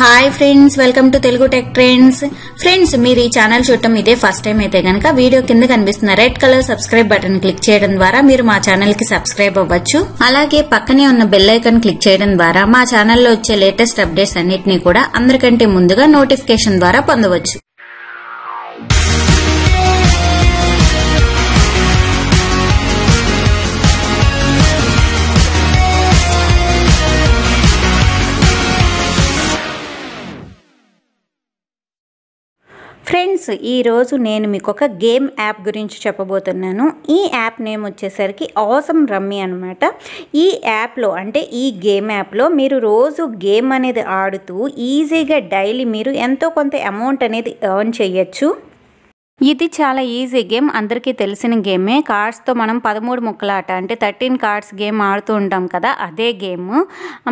hi friends welcome to Telugu tech trends friends మీరు ఈ channel చూడటం ఇదే ఫస్ట్ టైం అయితే గనక వీడియో కింద కనిపిస్తున్న red colour subscribe button click చేయడం ద్వారా మీరు మా ఛానల్ కి సబ్స్క్రైబ్ అవ్వచ్చు అలాగే పక్కనే ఉన్న బెల్ ఐకన్ క్లిక్ చేయడం ద్వారా మా ఛానల్లో వచ్చే లేటెస్ట్ అప్డేట్స్ అన్నింటినీ కూడా అందరికంటే ముందుగా నోటిఫికేషన్ ద్వారా పొందవచ్చు ఫ్రెండ్స్ ఈరోజు నేను మీకు ఒక గేమ్ యాప్ గురించి చెప్పబోతున్నాను ఈ యాప్ నేమ్ వచ్చేసరికి ఆసమ్ రమ్మి అనమాట ఈ యాప్లో అంటే ఈ గేమ్ యాప్లో మీరు రోజు గేమ్ అనేది ఆడుతూ ఈజీగా డైలీ మీరు ఎంతో కొంత అమౌంట్ అనేది ఎర్న్ చేయొచ్చు ఇది చాలా ఈజీ గేమ్ అందరికీ తెలిసిన గేమే కార్డ్స్తో మనం పదమూడు ముక్కలాట అంటే థర్టీన్ కార్డ్స్ గేమ్ ఆడుతూ ఉంటాం కదా అదే గేమ్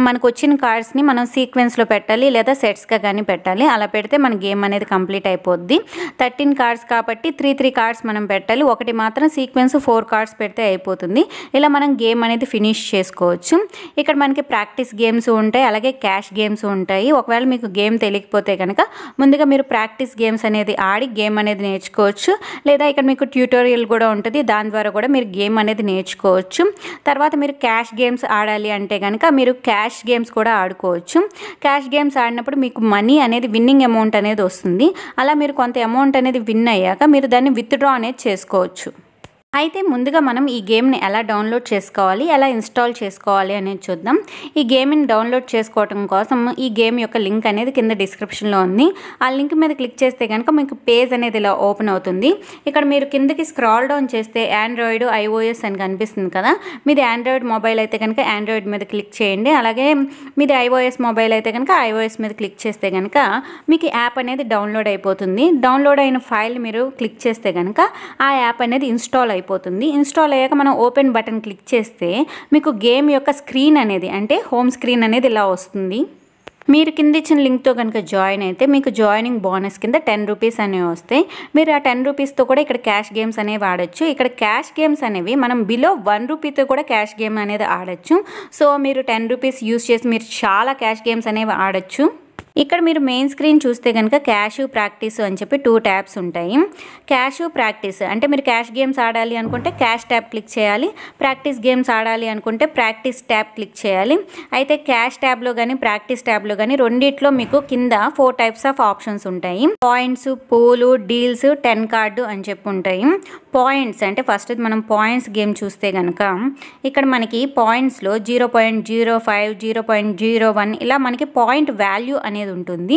మనకు వచ్చిన కార్డ్స్ని మనం సీక్వెన్స్లో పెట్టాలి లేదా సెట్స్గా కానీ పెట్టాలి అలా పెడితే మన గేమ్ అనేది కంప్లీట్ అయిపోద్ది థర్టీన్ కార్డ్స్ కాబట్టి త్రీ త్రీ కార్డ్స్ మనం పెట్టాలి ఒకటి మాత్రం సీక్వెన్స్ ఫోర్ కార్డ్స్ పెడితే అయిపోతుంది ఇలా మనం గేమ్ అనేది ఫినిష్ చేసుకోవచ్చు ఇక్కడ మనకి ప్రాక్టీస్ గేమ్స్ ఉంటాయి అలాగే క్యాష్ గేమ్స్ ఉంటాయి ఒకవేళ మీకు గేమ్ తెలియకపోతే కనుక ముందుగా మీరు ప్రాక్టీస్ గేమ్స్ అనేది ఆడి గేమ్ అనేది నేర్చుకో నేర్చుకోవచ్చు లేదా ఇక్కడ మీకు ట్యూటోరియల్ కూడా ఉంటుంది దాని ద్వారా కూడా మీరు గేమ్ అనేది నేర్చుకోవచ్చు తర్వాత మీరు క్యాష్ గేమ్స్ ఆడాలి అంటే కనుక మీరు క్యాష్ గేమ్స్ కూడా ఆడుకోవచ్చు క్యాష్ గేమ్స్ ఆడినప్పుడు మీకు మనీ అనేది విన్నింగ్ అమౌంట్ అనేది వస్తుంది అలా మీరు కొంత అమౌంట్ అనేది విన్ అయ్యాక మీరు దాన్ని విత్డ్రా అనేది చేసుకోవచ్చు అయితే ముందుగా మనం ఈ గేమ్ని ఎలా డౌన్లోడ్ చేసుకోవాలి ఎలా ఇన్స్టాల్ చేసుకోవాలి అనేది చూద్దాం ఈ గేమ్ని డౌన్లోడ్ చేసుకోవటం కోసం ఈ గేమ్ యొక్క లింక్ అనేది కింద డిస్క్రిప్షన్లో ఉంది ఆ లింక్ మీద క్లిక్ చేస్తే కనుక మీకు పేజ్ అనేది ఇలా ఓపెన్ అవుతుంది ఇక్కడ మీరు కిందకి స్క్రాల్ డౌన్ చేస్తే ఆండ్రాయిడ్ ఐఓఎస్ అని కనిపిస్తుంది కదా మీది ఆండ్రాయిడ్ మొబైల్ అయితే కనుక ఆండ్రాయిడ్ మీద క్లిక్ చేయండి అలాగే మీది ఐఓఎస్ మొబైల్ అయితే కనుక ఐఓఎస్ మీద క్లిక్ చేస్తే కనుక మీకు యాప్ అనేది డౌన్లోడ్ అయిపోతుంది డౌన్లోడ్ అయిన ఫైల్ మీరు క్లిక్ చేస్తే కనుక ఆ యాప్ అనేది ఇన్స్టాల్ అయిపోతుంది ఇన్స్టాల్ అయ్యాక మనం ఓపెన్ బటన్ క్లిక్ చేస్తే మీకు గేమ్ యొక్క స్క్రీన్ అనేది అంటే హోమ్ స్క్రీన్ అనేది ఇలా వస్తుంది మీరు కింద ఇచ్చిన లింక్తో కనుక జాయిన్ అయితే మీకు జాయినింగ్ బోనస్ కింద టెన్ రూపీస్ అనేవి వస్తాయి మీరు ఆ టెన్ రూపీస్తో కూడా ఇక్కడ క్యాష్ గేమ్స్ అనేవి ఆడొచ్చు ఇక్కడ క్యాష్ గేమ్స్ అనేవి మనం బిలో వన్ రూపీతో కూడా క్యాష్ గేమ్ అనేది ఆడొచ్చు సో మీరు టెన్ రూపీస్ యూస్ చేసి మీరు చాలా క్యాష్ గేమ్స్ అనేవి ఆడొచ్చు ఇక్కడ మీరు మెయిన్ స్క్రీన్ చూస్తే కనుక క్యాష్ ప్రాక్టీస్ అని చెప్పి టూ ట్యాబ్స్ ఉంటాయి క్యాష్ ప్రాక్టీస్ అంటే మీరు క్యాష్ గేమ్స్ ఆడాలి అనుకుంటే క్యాష్ ట్యాబ్ క్లిక్ చేయాలి ప్రాక్టీస్ గేమ్స్ ఆడాలి అనుకుంటే ప్రాక్టీస్ ట్యాబ్ క్లిక్ చేయాలి అయితే క్యాష్ ట్యాబ్లో కానీ ప్రాక్టీస్ ట్యాబ్లో కానీ రెండిట్లో మీకు కింద ఫోర్ టైప్స్ ఆఫ్ ఆప్షన్స్ ఉంటాయి points pool deals ten card అని చెప్పి ఉంటాయి పాయింట్స్ అంటే ఫస్ట్ మనం పాయింట్స్ గేమ్ చూస్తే కనుక ఇక్కడ మనకి పాయింట్స్లో zero point zero five zero point zero one ఇలా మనకి పాయింట్ వాల్యూ అనేది ఉంటుంది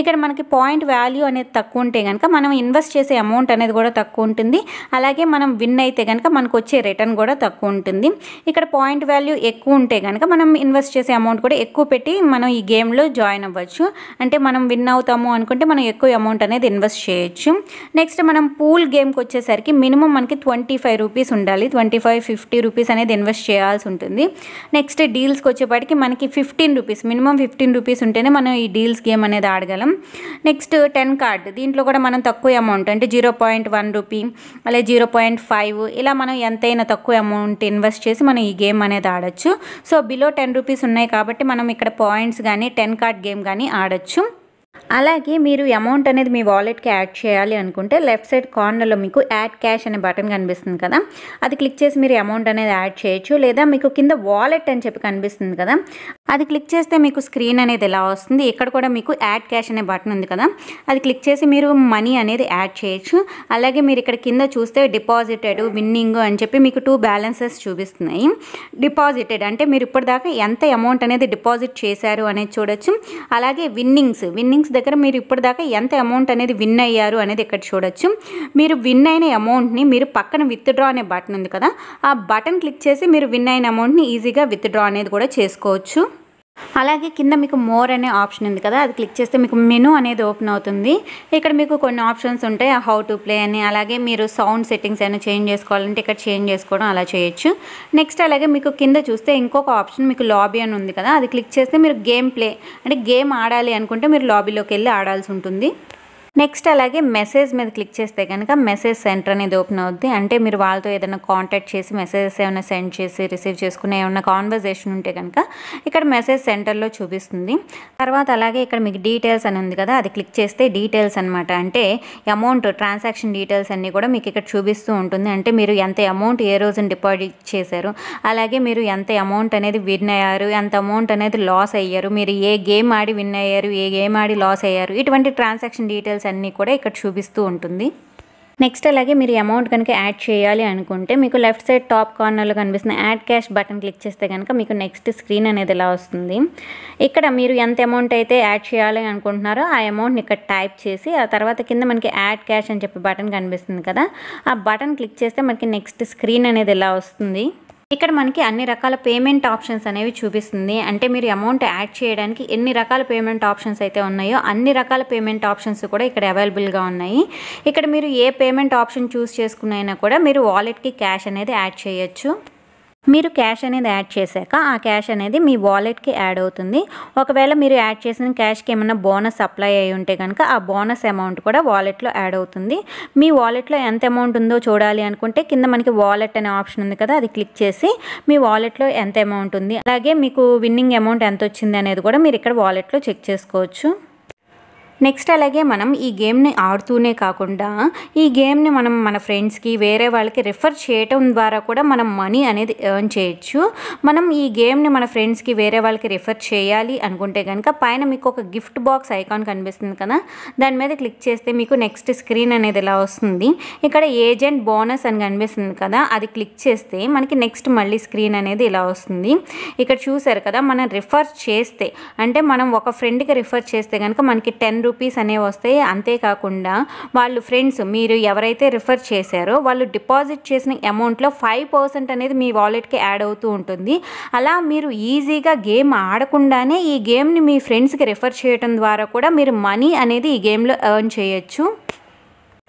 ఇక్కడ మనకి పాయింట్ వాల్యూ అనేది తక్కువ ఉంటే కనుక మనం ఇన్వెస్ట్ చేసే అమౌంట్ అనేది కూడా తక్కువ ఉంటుంది అలాగే మనం విన్ అయితే కనుక మనకు వచ్చే రిటర్న్ కూడా తక్కువ ఉంటుంది ఇక్కడ పాయింట్ వాల్యూ ఎక్కువ ఉంటే కనుక మనం ఇన్వెస్ట్ చేసే అమౌంట్ కూడా ఎక్కువ పెట్టి మనం ఈ గేమ్లో జాయిన్ అవ్వచ్చు అంటే మనం విన్ అవుతాము అనుకుంటే మనం ఎక్కువ అమౌంట్ అనేది ఇన్వెస్ట్ చేయొచ్చు నెక్స్ట్ మనం పూల్ గేమ్కి వచ్చేసరికి మినిమం మినిమం మనకి ట్వంటీ ఫైవ్ రూపీస్ ఉండాలి ట్వంటీ ఫైవ్ ఫిఫ్టీ రూపీస్ అనేది ఇన్వెస్ట్ చేయాల్సి ఉంటుంది నెక్స్ట్ డీల్స్కి వచ్చేపాటికి మనకి fifteen rupees minimum fifteen rupees ఉంటేనే మనం ఈ డీల్స్ గేమ్ అనేది ఆడగలం నెక్స్ట్ టెన్ కార్డ్ దీంట్లో కూడా మనం తక్కువ అమౌంట్ అంటే జీరో పాయింట్ వన్ రూపీ అలాగే జీరో పాయింట్ ఫైవ్ ఇలా మనం ఎంతైనా తక్కువ అమౌంట్ ఇన్వెస్ట్ చేసి మనం ఈ గేమ్ అనేది ఆడచ్చు సో బిలో టెన్ రూపీస్ ఉన్నాయి కాబట్టి మనం ఇక్కడ పాయింట్స్ కానీ టెన్ కార్డ్ గేమ్ కానీ ఆడచ్చు అలాగే మీరు అమౌంట్ అనేది మీ వాలెట్కి యాడ్ చేయాలి అనుకుంటే లెఫ్ట్ సైడ్ కార్నర్లో మీకు యాడ్ క్యాష్ అనే బటన్ కనిపిస్తుంది కదా అది క్లిక్ చేసి మీరు అమౌంట్ అనేది యాడ్ చేయొచ్చు లేదా మీకు కింద వాలెట్ అని చెప్పి కనిపిస్తుంది కదా అది క్లిక్ చేస్తే మీకు స్క్రీన్ అనేది ఎలా వస్తుంది ఇక్కడ కూడా మీకు యాడ్ క్యాష్ అనే బటన్ ఉంది కదా అది క్లిక్ చేసి మీరు మనీ అనేది యాడ్ చేయొచ్చు అలాగే మీరు ఇక్కడ కింద చూస్తే డిపాజిటెడ్ విన్నింగ్ అని చెప్పి మీకు టూ బ్యాలెన్సెస్ చూపిస్తున్నాయి డిపాజిటెడ్ అంటే మీరు ఇప్పటిదాకా ఎంత అమౌంట్ అనేది డిపాజిట్ చేశారు అనేది చూడొచ్చు అలాగే విన్నింగ్స్ విన్నింగ్స్ థింగ్స్ దగ్గర మీరు ఇప్పటిదాకా ఎంత అమౌంట్ అనేది విన్ అయ్యారు అనేది ఇక్కడ చూడొచ్చు మీరు విన్ అయిన అమౌంట్ని మీరు పక్కన విత్డ్రా అనే బటన్ ఉంది కదా ఆ బటన్ క్లిక్ చేసి మీరు విన్ అయిన అమౌంట్ని ఈజీగా విత్డ్రా అనేది కూడా చేసుకోవచ్చు అలాగే కింద మీకు మోర్ అనే ఆప్షన్ ఉంది కదా అది క్లిక్ చేస్తే మీకు మెనూ అనేది ఓపెన్ అవుతుంది ఇక్కడ మీకు కొన్ని ఆప్షన్స్ ఉంటాయి హౌ టు ప్లే అని అలాగే మీరు సౌండ్ సెట్టింగ్స్ అయినా చేంజ్ చేసుకోవాలంటే ఇక్కడ చేంజ్ చేసుకోవడం అలా చేయొచ్చు నెక్స్ట్ అలాగే మీకు కింద చూస్తే ఇంకొక ఆప్షన్ మీకు లాబీ అని ఉంది కదా అది క్లిక్ చేస్తే మీరు గేమ్ ప్లే అంటే గేమ్ ఆడాలి అనుకుంటే మీరు లాబీలోకి వెళ్ళి ఆడాల్సి ఉంటుంది నెక్స్ట్ అలాగే మెసేజ్ మీద క్లిక్ చేస్తే కనుక మెసేజ్ సెంటర్ అనేది ఓపెన్ అవుద్ది అంటే మీరు వాళ్ళతో ఏదైనా కాంటాక్ట్ చేసి మెసేజెస్ ఏమైనా సెండ్ చేసి రిసీవ్ చేసుకునే ఏమైనా కాన్వర్జేషన్ ఉంటే కనుక ఇక్కడ మెసేజ్ సెంటర్లో చూపిస్తుంది తర్వాత అలాగే ఇక్కడ మీకు డీటెయిల్స్ అని ఉంది కదా అది క్లిక్ చేస్తే డీటెయిల్స్ అనమాట అంటే అమౌంట్ ట్రాన్సాక్షన్ డీటెయిల్స్ అన్నీ కూడా మీకు ఇక్కడ చూపిస్తూ ఉంటుంది అంటే మీరు ఎంత అమౌంట్ ఏ రోజున డిపాజిట్ చేశారు అలాగే మీరు ఎంత అమౌంట్ అనేది విన్ అయ్యారు ఎంత అమౌంట్ అనేది లాస్ అయ్యారు మీరు ఏ గేమ్ ఆడి విన్ అయ్యారు ఏ గేమ్ ఆడి లాస్ అయ్యారు ఇటువంటి ట్రాన్సాక్షన్ డీటెయిల్స్ డీటెయిల్స్ అన్నీ కూడా ఇక్కడ చూపిస్తూ ఉంటుంది నెక్స్ట్ అలాగే మీరు అమౌంట్ కనుక యాడ్ చేయాలి అనుకుంటే మీకు లెఫ్ట్ సైడ్ టాప్ కార్నర్లో కనిపిస్తున్న యాడ్ క్యాష్ బటన్ క్లిక్ చేస్తే కనుక మీకు నెక్స్ట్ స్క్రీన్ అనేది ఇలా వస్తుంది ఇక్కడ మీరు ఎంత అమౌంట్ అయితే యాడ్ చేయాలి అనుకుంటున్నారో ఆ అమౌంట్ని ఇక్కడ టైప్ చేసి ఆ తర్వాత కింద మనకి యాడ్ క్యాష్ అని చెప్పి బటన్ కనిపిస్తుంది కదా ఆ బటన్ క్లిక్ చేస్తే మనకి నెక్స్ట్ స్క్రీన్ అనేది ఇలా వస్తుంది ఇక్కడ మనకి అన్ని రకాల పేమెంట్ ఆప్షన్స్ అనేవి చూపిస్తుంది అంటే మీరు అమౌంట్ యాడ్ చేయడానికి ఎన్ని రకాల పేమెంట్ ఆప్షన్స్ అయితే ఉన్నాయో అన్ని రకాల పేమెంట్ ఆప్షన్స్ కూడా ఇక్కడ అవైలబుల్గా ఉన్నాయి ఇక్కడ మీరు ఏ పేమెంట్ ఆప్షన్ చూస్ చేసుకున్నైనా కూడా మీరు వాలెట్కి క్యాష్ అనేది యాడ్ చేయొచ్చు మీరు క్యాష్ అనేది యాడ్ చేశాక ఆ క్యాష్ అనేది మీ వాలెట్కి యాడ్ అవుతుంది ఒకవేళ మీరు యాడ్ చేసిన క్యాష్కి ఏమైనా బోనస్ అప్లై అయి ఉంటే కనుక ఆ బోనస్ అమౌంట్ కూడా వాలెట్లో యాడ్ అవుతుంది మీ వాలెట్లో ఎంత అమౌంట్ ఉందో చూడాలి అనుకుంటే కింద మనకి వాలెట్ అనే ఆప్షన్ ఉంది కదా అది క్లిక్ చేసి మీ వాలెట్లో ఎంత అమౌంట్ ఉంది అలాగే మీకు విన్నింగ్ అమౌంట్ ఎంత వచ్చింది అనేది కూడా మీరు ఇక్కడ వాలెట్లో చెక్ చేసుకోవచ్చు నెక్స్ట్ అలాగే మనం ఈ గేమ్ని ఆడుతూనే కాకుండా ఈ గేమ్ని మనం మన ఫ్రెండ్స్కి వేరే వాళ్ళకి రిఫర్ చేయటం ద్వారా కూడా మనం మనీ అనేది ఎర్న్ చేయొచ్చు మనం ఈ గేమ్ని మన ఫ్రెండ్స్కి వేరే వాళ్ళకి రిఫర్ చేయాలి అనుకుంటే కనుక పైన మీకు ఒక గిఫ్ట్ బాక్స్ ఐకాన్ కనిపిస్తుంది కదా దాని మీద క్లిక్ చేస్తే మీకు నెక్స్ట్ స్క్రీన్ అనేది ఇలా వస్తుంది ఇక్కడ ఏజెంట్ బోనస్ అని కనిపిస్తుంది కదా అది క్లిక్ చేస్తే మనకి నెక్స్ట్ మళ్ళీ స్క్రీన్ అనేది ఇలా వస్తుంది ఇక్కడ చూసారు కదా మనం రిఫర్ చేస్తే అంటే మనం ఒక ఫ్రెండ్కి రిఫర్ చేస్తే కనుక మనకి టెన్ రూపీస్ అనేవి వస్తాయి అంతేకాకుండా వాళ్ళు ఫ్రెండ్స్ మీరు ఎవరైతే రిఫర్ చేశారో వాళ్ళు డిపాజిట్ చేసిన అమౌంట్లో ఫైవ్ పర్సెంట్ అనేది మీ వాలెట్కి యాడ్ అవుతూ ఉంటుంది అలా మీరు ఈజీగా గేమ్ ఆడకుండానే ఈ గేమ్ని మీ ఫ్రెండ్స్కి రిఫర్ చేయడం ద్వారా కూడా మీరు మనీ అనేది ఈ గేమ్లో ఎర్న్ చేయొచ్చు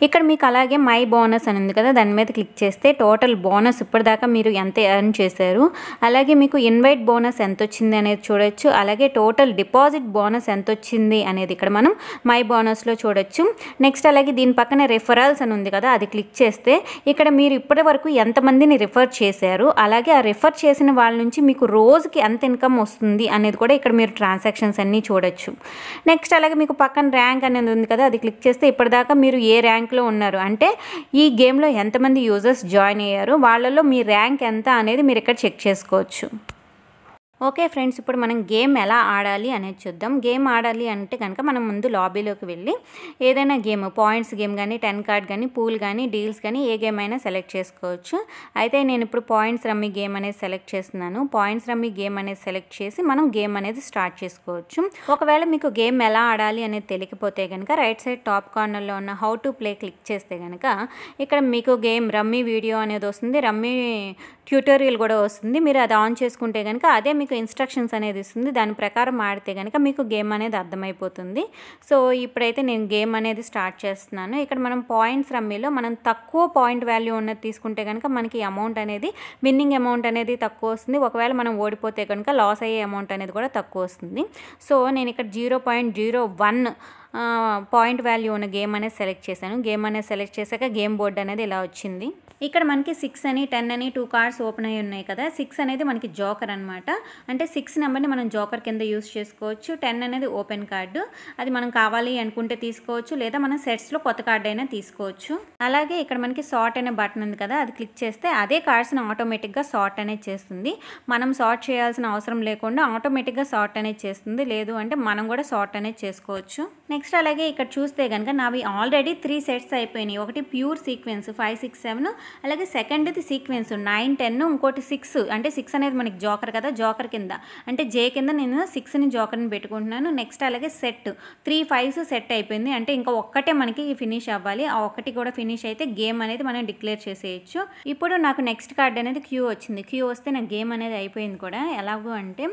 ఇక్కడ మీకు అలాగే మై బోనస్ అని ఉంది కదా దాని మీద క్లిక్ చేస్తే టోటల్ బోనస్ ఇప్పటిదాకా మీరు ఎంత ఎర్న్ చేశారు అలాగే మీకు ఇన్వైట్ బోనస్ ఎంత వచ్చింది అనేది చూడొచ్చు అలాగే టోటల్ డిపాజిట్ బోనస్ ఎంత వచ్చింది అనేది ఇక్కడ మనం మై బోనస్లో చూడొచ్చు నెక్స్ట్ అలాగే దీని పక్కన రిఫరల్స్ అని ఉంది కదా అది క్లిక్ చేస్తే ఇక్కడ మీరు ఇప్పటి వరకు ఎంతమందిని రిఫర్ చేశారు అలాగే ఆ రిఫర్ చేసిన వాళ్ళ నుంచి మీకు రోజుకి ఎంత ఇన్కమ్ వస్తుంది అనేది కూడా ఇక్కడ మీరు ట్రాన్సాక్షన్స్ అన్నీ చూడొచ్చు నెక్స్ట్ అలాగే మీకు పక్కన ర్యాంక్ అనేది ఉంది కదా అది క్లిక్ చేస్తే ఇప్పటిదాకా మీరు ఏ ర్యాంక్ ర్యాంక్లో ఉన్నారు అంటే ఈ గేమ్లో ఎంతమంది యూజర్స్ జాయిన్ అయ్యారు వాళ్ళలో మీ ర్యాంక్ ఎంత అనేది మీరు ఇక్కడ చెక్ చేసుకోవచ్చు ఓకే ఫ్రెండ్స్ ఇప్పుడు మనం గేమ్ ఎలా ఆడాలి అనేది చూద్దాం గేమ్ ఆడాలి అంటే కనుక మనం ముందు లాబీలోకి వెళ్ళి ఏదైనా గేమ్ పాయింట్స్ గేమ్ కానీ టెన్ కార్డ్ కానీ పూల్ కానీ డీల్స్ కానీ ఏ గేమ్ అయినా సెలెక్ట్ చేసుకోవచ్చు అయితే నేను ఇప్పుడు పాయింట్స్ రమ్మి గేమ్ అనేది సెలెక్ట్ చేస్తున్నాను పాయింట్స్ రమ్మి గేమ్ అనేది సెలెక్ట్ చేసి మనం గేమ్ అనేది స్టార్ట్ చేసుకోవచ్చు ఒకవేళ మీకు గేమ్ ఎలా ఆడాలి అనేది తెలియకపోతే కనుక రైట్ సైడ్ టాప్ కార్నర్లో ఉన్న హౌ టు ప్లే క్లిక్ చేస్తే కనుక ఇక్కడ మీకు గేమ్ రమ్మీ వీడియో అనేది వస్తుంది రమ్మీ ట్యూటోరియల్ కూడా వస్తుంది మీరు అది ఆన్ చేసుకుంటే కనుక అదే మీకు ఇన్స్ట్రక్షన్స్ అనేది ఇస్తుంది దాని ప్రకారం ఆడితే కనుక మీకు గేమ్ అనేది అర్థమైపోతుంది సో ఇప్పుడైతే నేను గేమ్ అనేది స్టార్ట్ చేస్తున్నాను ఇక్కడ మనం పాయింట్స్ రమ్మీలో మనం తక్కువ పాయింట్ వాల్యూ ఉన్నది తీసుకుంటే కనుక మనకి అమౌంట్ అనేది విన్నింగ్ అమౌంట్ అనేది తక్కువ వస్తుంది ఒకవేళ మనం ఓడిపోతే కనుక లాస్ అయ్యే అమౌంట్ అనేది కూడా తక్కువ వస్తుంది సో నేను ఇక్కడ zero point zero one point value ఉన్న గేమ్ అనేది సెలెక్ట్ చేశాను గేమ్ అనేది సెలెక్ట్ చేశాక గేమ్ బోర్డ్ అనేది ఇలా వచ్చింది ఇక్కడ మనకి సిక్స్ అని టెన్ అని టూ కార్డ్స్ ఓపెన్ అయి ఉన్నాయి కదా సిక్స్ అనేది మనకి జోకర్ అనమాట అంటే సిక్స్ నెంబర్ని మనం జోకర్ కింద యూస్ చేసుకోవచ్చు టెన్ అనేది ఓపెన్ కార్డు అది మనం కావాలి అనుకుంటే తీసుకోవచ్చు లేదా మనం సెట్స్లో కొత్త కార్డు అయినా తీసుకోవచ్చు అలాగే ఇక్కడ మనకి సార్ట్ అనే బటన్ ఉంది కదా అది క్లిక్ చేస్తే అదే కార్డ్స్ని ఆటోమేటిక్గా సార్ట్ అనేది చేస్తుంది మనం సార్ట్ చేయాల్సిన అవసరం లేకుండా ఆటోమేటిక్గా సార్ట్ అనేది చేస్తుంది లేదు అంటే మనం కూడా సార్ట్ అనేది చేసుకోవచ్చు నెక్స్ట్ అలాగే ఇక్కడ చూస్తే కనుక నావి ఆల్రెడీ త్రీ సెట్స్ అయిపోయినాయి ఒకటి pure sequence five six seven అలాగే సెకండ్ది సీక్వెన్స్ నైన్ టెన్ ఇంకోటి సిక్స్ అంటే సిక్స్ అనేది మనకి జోకర్ కదా జోకర్ కింద అంటే జే కింద నేను సిక్స్ని జోకర్ని పెట్టుకుంటున్నాను నెక్స్ట్ అలాగే సెట్ త్రీ ఫైవ్స్ సెట్ అయిపోయింది అంటే ఇంకా ఒక్కటే మనకి ఫినిష్ అవ్వాలి ఆ ఒక్కటి కూడా ఫినిష్ అయితే గేమ్ అనేది మనం డిక్లేర్ చేసేయచ్చు ఇప్పుడు నాకు నెక్స్ట్ కార్డ్ అనేది క్యూ వచ్చింది క్యూ వస్తే నాకు గేమ్ అనేది అయిపోయింది కూడా ఎలాగో అంటే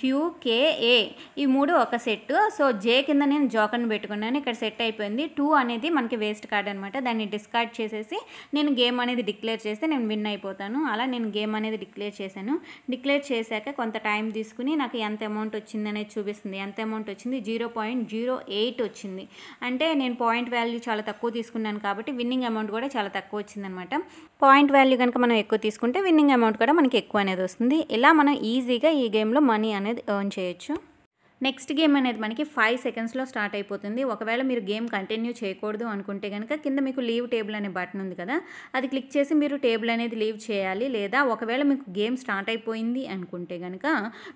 క్యూ కేఏ ఈ మూడు ఒక సెట్ సో జే అదే కింద నేను జోకన్ పెట్టుకున్నాను ఇక్కడ సెట్ అయిపోయింది టూ అనేది మనకి వేస్ట్ కార్డ్ అనమాట దాన్ని డిస్కార్డ్ చేసేసి నేను గేమ్ అనేది డిక్లేర్ చేస్తే నేను విన్ అయిపోతాను అలా నేను గేమ్ అనేది డిక్లేర్ చేశాను డిక్లేర్ చేశాక కొంత టైం తీసుకుని నాకు ఎంత అమౌంట్ వచ్చింది అనేది చూపిస్తుంది ఎంత అమౌంట్ వచ్చింది జీరో పాయింట్ జీరో ఎయిట్ వచ్చింది అంటే నేను పాయింట్ వాల్యూ చాలా తక్కువ తీసుకున్నాను కాబట్టి విన్నింగ్ అమౌంట్ కూడా చాలా తక్కువ వచ్చిందనమాట పాయింట్ వాల్యూ కనుక మనం ఎక్కువ తీసుకుంటే విన్నింగ్ అమౌంట్ కూడా మనకి ఎక్కువ అనేది వస్తుంది ఇలా మనం ఈజీగా ఈ గేమ్లో మనీ అనేది ఎర్న్ చేయొచ్చు నెక్స్ట్ గేమ్ అనేది మనకి ఫైవ్ సెకండ్స్లో స్టార్ట్ అయిపోతుంది ఒకవేళ మీరు గేమ్ కంటిన్యూ చేయకూడదు అనుకుంటే కనుక కింద మీకు లీవ్ టేబుల్ అనే బటన్ ఉంది కదా అది క్లిక్ చేసి మీరు టేబుల్ అనేది లీవ్ చేయాలి లేదా ఒకవేళ మీకు గేమ్ స్టార్ట్ అయిపోయింది అనుకుంటే కనుక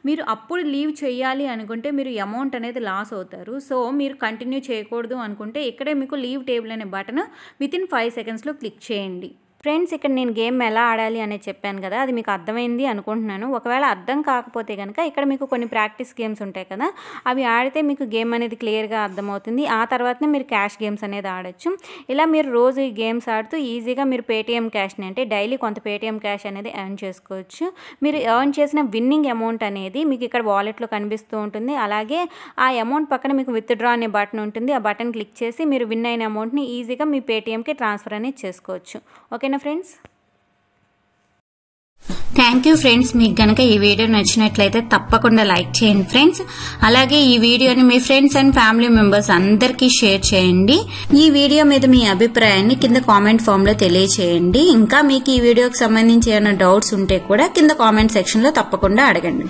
మీరు అప్పుడు లీవ్ చేయాలి అనుకుంటే మీరు అమౌంట్ అనేది లాస్ అవుతారు సో మీరు కంటిన్యూ చేయకూడదు అనుకుంటే ఇక్కడే మీకు లీవ్ టేబుల్ అనే బటన్ వితిన్ ఫైవ్ సెకండ్స్లో క్లిక్ చేయండి ఫ్రెండ్స్ ఇక్కడ నేను గేమ్ ఎలా ఆడాలి అనేది చెప్పాను కదా అది మీకు అర్థమైంది అనుకుంటున్నాను ఒకవేళ అర్థం కాకపోతే కనుక ఇక్కడ మీకు కొన్ని ప్రాక్టీస్ గేమ్స్ ఉంటాయి కదా అవి ఆడితే మీకు గేమ్ అనేది క్లియర్గా అర్థమవుతుంది ఆ తర్వాతనే మీరు క్యాష్ గేమ్స్ అనేది ఆడచ్చు ఇలా మీరు రోజు ఈ గేమ్స్ ఆడుతూ ఈజీగా మీరు పేటీఎం క్యాష్ని అంటే డైలీ కొంత పేటీఎం క్యాష్ అనేది ఎర్న్ చేసుకోవచ్చు మీరు ఎర్న్ చేసిన విన్నింగ్ అమౌంట్ అనేది మీకు ఇక్కడ వాలెట్లో కనిపిస్తూ ఉంటుంది అలాగే ఆ అమౌంట్ పక్కన మీకు విత్డ్రా అనే బటన్ ఉంటుంది ఆ బటన్ క్లిక్ చేసి మీరు విన్ అయిన అమౌంట్ని ఈజీగా మీ పేటీఎంకి ట్రాన్స్ఫర్ అనేది చేసుకోవచ్చు ఓకే ఓకేనా ఫ్రెండ్స్ థ్యాంక్ యూ ఫ్రెండ్స్ మీకు కనుక ఈ వీడియో నచ్చినట్లయితే తప్పకుండా లైక్ చేయండి ఫ్రెండ్స్ అలాగే ఈ వీడియోని మీ ఫ్రెండ్స్ అండ్ ఫ్యామిలీ మెంబర్స్ అందరికీ షేర్ చేయండి ఈ వీడియో మీద మీ అభిప్రాయాన్ని కింద కామెంట్ ఫామ్లో తెలియచేయండి ఇంకా మీకు ఈ వీడియోకి సంబంధించి ఏమైనా డౌట్స్ ఉంటే కూడా కింద కామెంట్ సెక్షన్లో తప్పకుండా అడగండి